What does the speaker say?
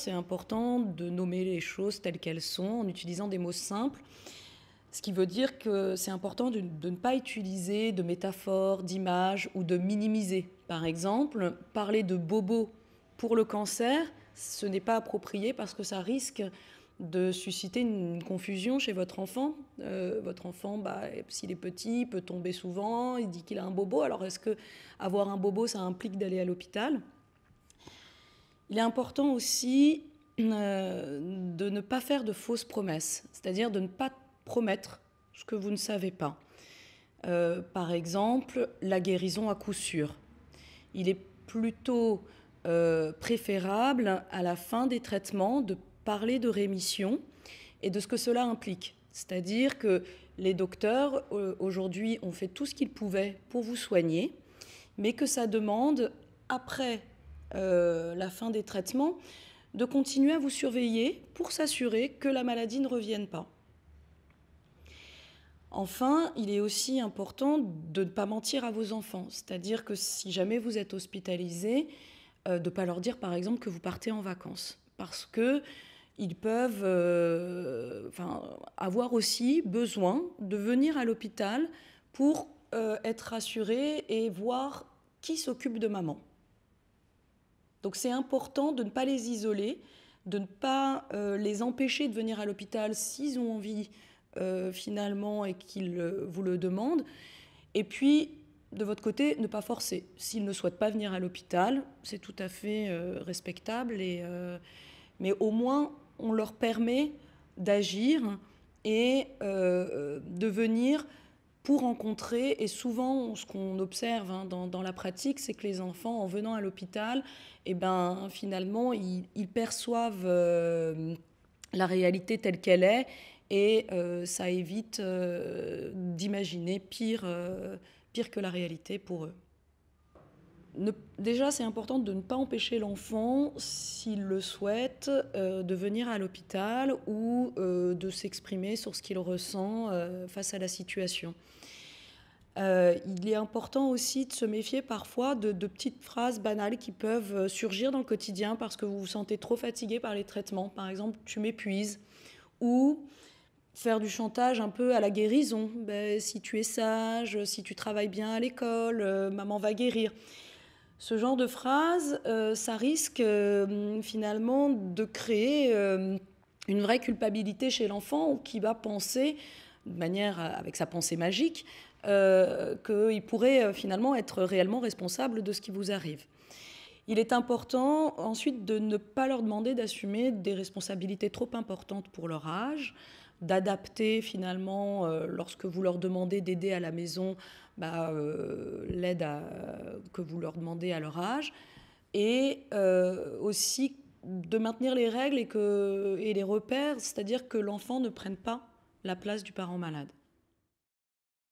c'est important de nommer les choses telles qu'elles sont en utilisant des mots simples. Ce qui veut dire que c'est important de, ne pas utiliser de métaphores, d'images ou de minimiser. Par exemple, parler de bobo pour le cancer, ce n'est pas approprié parce que ça risque de susciter une confusion chez votre enfant. Euh, votre enfant, bah, s'il est petit, peut tomber souvent, il dit qu'il a un bobo, alors est-ce que avoir un bobo, ça implique d'aller à l'hôpital il est important aussi euh, de ne pas faire de fausses promesses, c'est-à-dire de ne pas promettre ce que vous ne savez pas. Euh, par exemple, la guérison à coup sûr. Il est plutôt euh, préférable à la fin des traitements de parler de rémission et de ce que cela implique. C'est-à-dire que les docteurs, aujourd'hui, ont fait tout ce qu'ils pouvaient pour vous soigner, mais que ça demande, après euh, la fin des traitements, de continuer à vous surveiller pour s'assurer que la maladie ne revienne pas. Enfin, il est aussi important de ne pas mentir à vos enfants, c'est-à-dire que si jamais vous êtes hospitalisé, euh, de ne pas leur dire par exemple que vous partez en vacances, parce que ils peuvent euh, avoir aussi besoin de venir à l'hôpital pour être rassurés et voir qui s'occupe de maman. Donc c'est important de ne pas les isoler, de ne pas euh, les empêcher de venir à l'hôpital s'ils ont envie euh, finalement et qu'ils euh, vous le demandent. Et puis, de votre côté, ne pas forcer. S'ils ne souhaitent pas venir à l'hôpital, c'est tout à fait respectable, et, mais au moins on leur permet d'agir et de venir rencontrer, et souvent ce qu'on observe hein, dans, la pratique, c'est que les enfants, en venant à l'hôpital, et eh ben, finalement, ils, perçoivent euh, la réalité telle qu'elle est, et euh, ça évite euh, d'imaginer pire, pire que la réalité pour eux déjà, c'est important de ne pas empêcher l'enfant, s'il le souhaite, euh, de venir à l'hôpital ou euh, de s'exprimer sur ce qu'il ressent euh, face à la situation. il est important aussi de se méfier parfois de, petites phrases banales qui peuvent surgir dans le quotidien parce que vous vous sentez trop fatigué par les traitements. Par exemple, tu m'épuises ou faire du chantage un peu à la guérison. Ben, si tu es sage, si tu travailles bien à l'école, maman va guérir ce genre de phrase, euh, ça risque euh, finalement de créer euh, une vraie culpabilité chez l'enfant qui va penser, de manière avec sa pensée magique, qu'il pourrait finalement être réellement responsable de ce qui vous arrive. Il est important ensuite de ne pas leur demander d'assumer des responsabilités trop importantes pour leur âge d'adapter finalement, euh, lorsque vous leur demandez d'aider à la maison, bah, euh, l'aide que vous leur demandez à leur âge, et euh, aussi de maintenir les règles et, que, et les repères, c'est-à-dire que l'enfant ne prenne pas la place du parent malade.